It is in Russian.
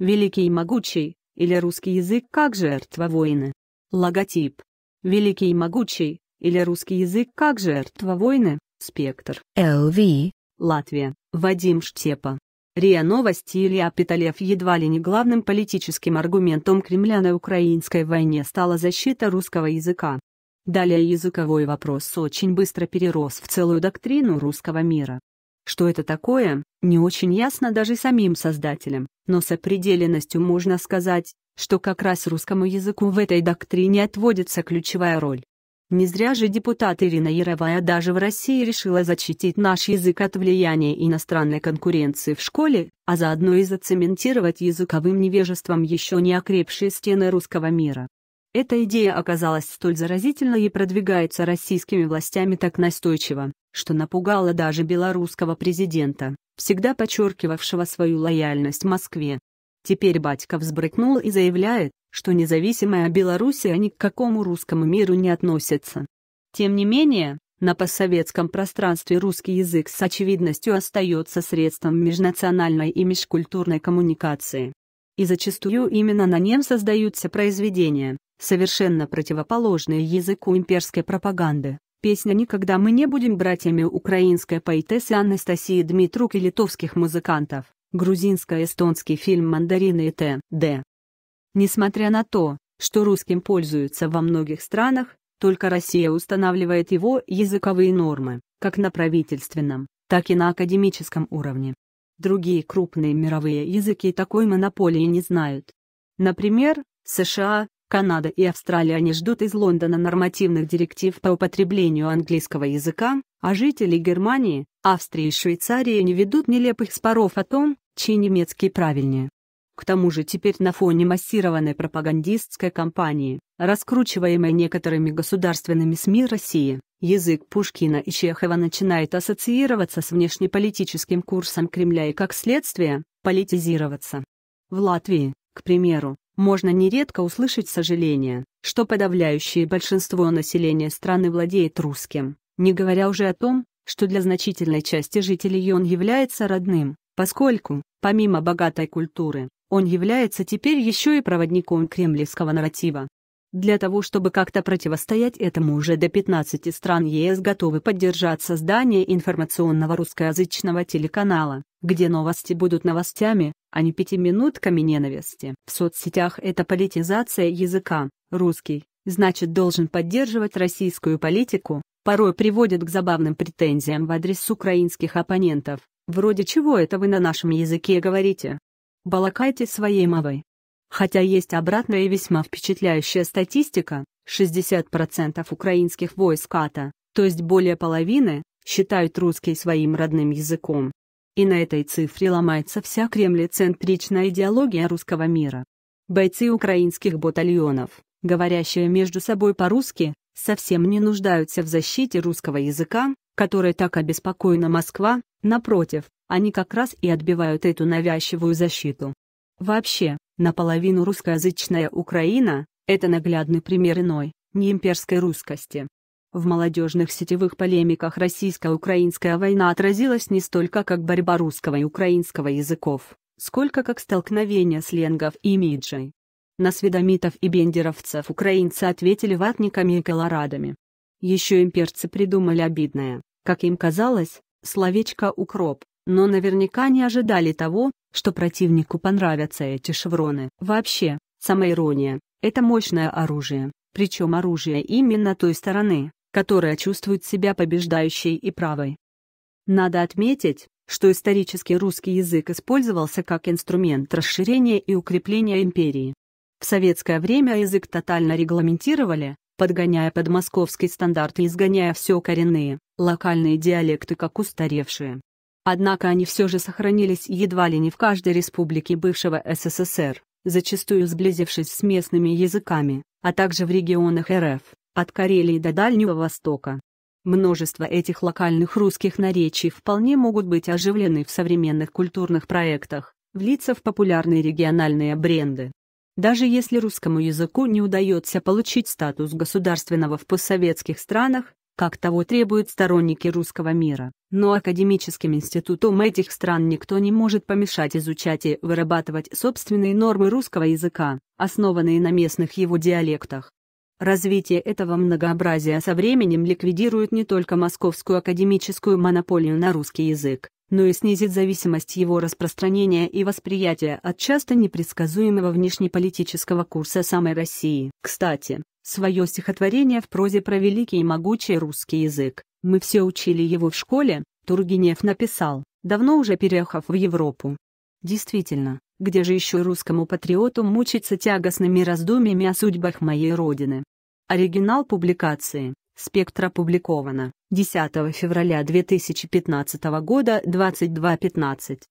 Великий и могучий, или русский язык как жертва воина. Логотип. Великий и могучий, или русский язык как жертва войны, спектр. ЛВ. Латвия, Вадим Штепа. РИА Новости Илья Питалев едва ли не главным политическим аргументом Кремля на украинской войне стала защита русского языка. Далее языковой вопрос очень быстро перерос в целую доктрину русского мира. Что это такое, не очень ясно даже самим создателям, но с определенностью можно сказать, что как раз русскому языку в этой доктрине отводится ключевая роль. Не зря же депутат Ирина Яровая даже в России решила защитить наш язык от влияния иностранной конкуренции в школе, а заодно и зацементировать языковым невежеством еще не окрепшие стены русского мира. Эта идея оказалась столь заразительной и продвигается российскими властями так настойчиво, что напугала даже белорусского президента, всегда подчеркивавшего свою лояльность Москве. Теперь батька взбрыкнул и заявляет, что независимая Белоруссия ни к какому русскому миру не относится. Тем не менее, на постсоветском пространстве русский язык с очевидностью остается средством межнациональной и межкультурной коммуникации и зачастую именно на нем создаются произведения, совершенно противоположные языку имперской пропаганды. Песня «Никогда мы не будем братьями» украинской поэтессы Анастасии Дмитрук и литовских музыкантов, грузинско-эстонский фильм «Мандарины» и т.д. Несмотря на то, что русским пользуются во многих странах, только Россия устанавливает его языковые нормы, как на правительственном, так и на академическом уровне. Другие крупные мировые языки такой монополии не знают. Например, США, Канада и Австралия не ждут из Лондона нормативных директив по употреблению английского языка, а жители Германии, Австрии и Швейцарии не ведут нелепых споров о том, чей немецкий правильнее. К тому же теперь на фоне массированной пропагандистской кампании, раскручиваемой некоторыми государственными СМИ России, язык Пушкина и Чехова начинает ассоциироваться с внешнеполитическим курсом Кремля и, как следствие, политизироваться. В Латвии, к примеру, можно нередко услышать сожаление, что подавляющее большинство населения страны владеет русским, не говоря уже о том, что для значительной части жителей он является родным, поскольку, помимо богатой культуры, он является теперь еще и проводником кремлевского нарратива. Для того, чтобы как-то противостоять этому уже до 15 стран ЕС готовы поддержать создание информационного русскоязычного телеканала, где новости будут новостями, а не пятиминутками ненависти. В соцсетях это политизация языка, русский, значит должен поддерживать российскую политику, порой приводит к забавным претензиям в адрес украинских оппонентов. Вроде чего это вы на нашем языке говорите? Балакайте своей мовой. Хотя есть обратная и весьма впечатляющая статистика, 60% украинских войск АТО, то есть более половины, считают русский своим родным языком. И на этой цифре ломается вся кремлецентричная идеология русского мира. Бойцы украинских батальонов, говорящие между собой по-русски, совсем не нуждаются в защите русского языка, которой так обеспокоена Москва, напротив, они как раз и отбивают эту навязчивую защиту. Вообще, наполовину русскоязычная Украина – это наглядный пример иной, не имперской русскости. В молодежных сетевых полемиках российско-украинская война отразилась не столько как борьба русского и украинского языков, сколько как столкновение сленгов и имиджей. На сведомитов и бендеровцев украинцы ответили ватниками и колорадами. Еще имперцы придумали обидное, как им казалось, словечко «укроп», но наверняка не ожидали того, что противнику понравятся эти шевроны. Вообще, самоирония – это мощное оружие, причем оружие именно той стороны, которая чувствует себя побеждающей и правой. Надо отметить, что исторически русский язык использовался как инструмент расширения и укрепления империи. В советское время язык тотально регламентировали, подгоняя под московский стандарт и изгоняя все коренные, локальные диалекты как устаревшие. Однако они все же сохранились едва ли не в каждой республике бывшего СССР, зачастую сблизившись с местными языками, а также в регионах РФ, от Карелии до Дальнего Востока. Множество этих локальных русских наречий вполне могут быть оживлены в современных культурных проектах, влиться в популярные региональные бренды. Даже если русскому языку не удается получить статус государственного в постсоветских странах, как того требуют сторонники русского мира. Но академическим институтам этих стран никто не может помешать изучать и вырабатывать собственные нормы русского языка, основанные на местных его диалектах. Развитие этого многообразия со временем ликвидирует не только московскую академическую монополию на русский язык, но и снизит зависимость его распространения и восприятия от часто непредсказуемого внешнеполитического курса самой России. Кстати, свое стихотворение в прозе про великий и могучий русский язык. Мы все учили его в школе, Тургенев написал, давно уже переехав в Европу. Действительно, где же еще русскому патриоту мучиться тягостными раздумьями о судьбах моей родины? Оригинал публикации Спектр опубликовано 10 февраля 2015 года 22.15.